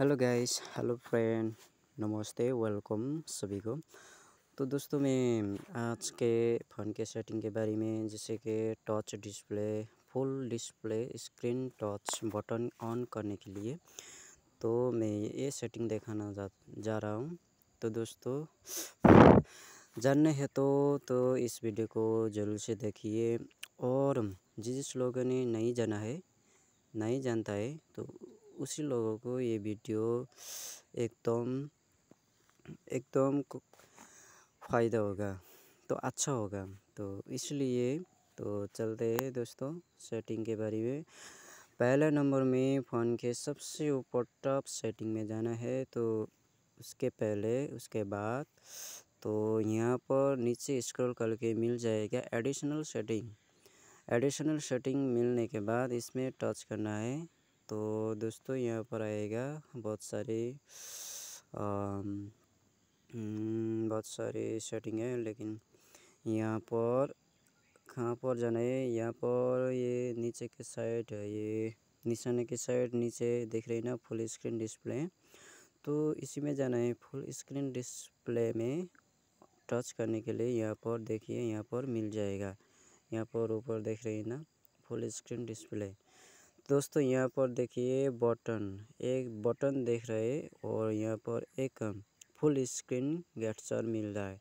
hello guys hello friend नमस्ते welcome सभी को तो दोस्तों मैं आज के फ़ोन के सेटिंग के बारे में जैसे कि touch display full display screen touch button on करने के लिए तो मैं ये सेटिंग दिखाना जा जा रहा हूँ तो दोस्तों जानने हैं तो तो इस वीडियो को जरूर से देखिए और जिस लोगों ने नहीं जाना है नहीं जानता है तो उसी लोगों को ये वीडियो एकदम एकदम फ़ायदा होगा तो अच्छा होगा तो इसलिए तो चलते हैं दोस्तों सेटिंग के बारे में पहले नंबर में फ़ोन के सबसे ऊपर टॉप सेटिंग में जाना है तो उसके पहले उसके बाद तो यहाँ पर नीचे स्क्रॉल करके मिल जाएगा एडिशनल सेटिंग एडिशनल सेटिंग मिलने के बाद इसमें टच करना है तो दोस्तों यहाँ पर आएगा बहुत सारे हम्म, बहुत सारे सेटिंग है लेकिन यहाँ पर कहाँ पर जाना है यहाँ पर ये नीचे के साइड ये निशाने के साइड नीचे देख रहे हैं ना फुल स्क्रीन डिस्प्ले तो इसी में जाना है फुल स्क्रीन डिस्प्ले में टच करने के लिए यहाँ पर देखिए यहाँ पर मिल जाएगा यहाँ पर ऊपर देख रहे हैं ना फुल स्क्रीन डिस्प्ले दोस्तों यहाँ पर देखिए बटन एक बटन देख रहे और यहाँ पर एक फुल स्क्रीन गेटसर मिल रहा है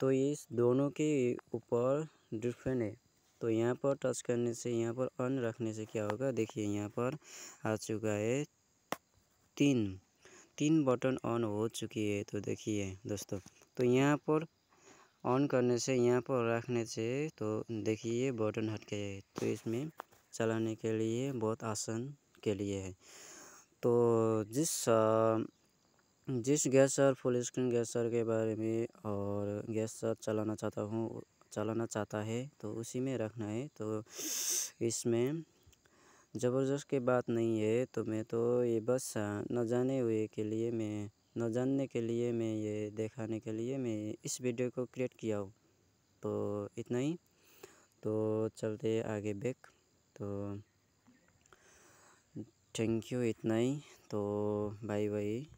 तो ये दोनों के ऊपर डिफरेंट है तो यहाँ पर टच करने से यहाँ पर ऑन रखने से क्या होगा देखिए यहाँ पर आ चुका है तीन तीन बटन ऑन हो चुकी है तो देखिए दोस्तों तो यहाँ पर ऑन करने से यहाँ पर रखने से तो देखिए बटन हट गया है तो इसमें चलाने के लिए बहुत आसान के लिए है तो जिस जिस गैस फुल स्क्रीन गैस के बारे में और गैस सर चलाना चाहता हूँ चलाना चाहता है तो उसी में रखना है तो इसमें ज़बरदस्त की बात नहीं है तो मैं तो ये बस न जाने हुए के लिए मैं न जानने के लिए मैं ये दिखाने के लिए मैं इस वीडियो को क्रिएट किया हूँ तो इतना ही तो चलते आगे बैक तो थैंक यू इतना ही तो बाय बाय